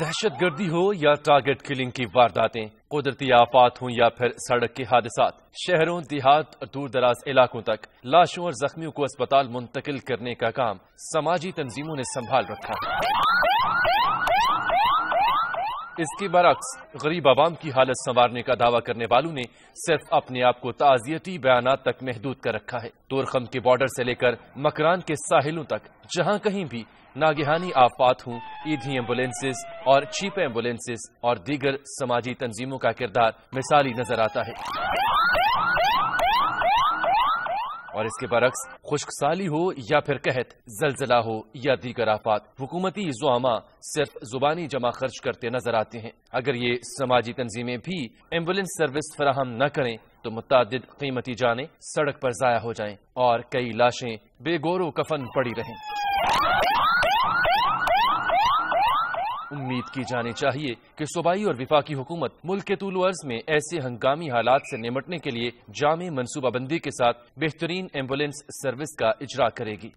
दहशत गर्दी हो या टारगेट किलिंग की वारदातें कुदरती आफात हों या फिर सड़क के हादसा शहरों देहात और दूर दराज इलाकों तक लाशों और जख्मियों को अस्पताल मुंतकिल करने का काम समाजी तंजीमों ने संभाल रखा है इसके बरक्स गरीब आवाम की हालत संवारने का दावा करने वालों ने सिर्फ अपने आप को ताजियती बयान तक महदूद कर रखा है तोरखम के बॉर्डर से लेकर मकरान के साहिलों तक जहां कहीं भी नागहानी आफात हूँ ईदी एम्बुलेंसेज और चीप एम्बुलेंसेज और दीगर समाजी तंजीमों का किरदार मिसाली नजर आता है और इसके बरक्स खुशकसाली हो या फिर कहत जलजला हो या दीगर आफात हुकूमती जुआमा सिर्फ जुबानी जमा खर्च करते नजर आते हैं अगर ये समाजी तंजीमें भी एम्बुलेंस सर्विस फराहम न करें तो मुतद कीमती जाने सड़क पर जाया हो जाए और कई लाशें बेगोरों कफन पड़ी रहें उम्मीद की जानी चाहिए कि सूबाई और विफाकी हुकूमत मुल्क के तूल अर्ज में ऐसे हंगामी हालात से निमटने के लिए जाम मनसूबाबंदी के साथ बेहतरीन एम्बुलेंस सर्विस का इजरा करेगी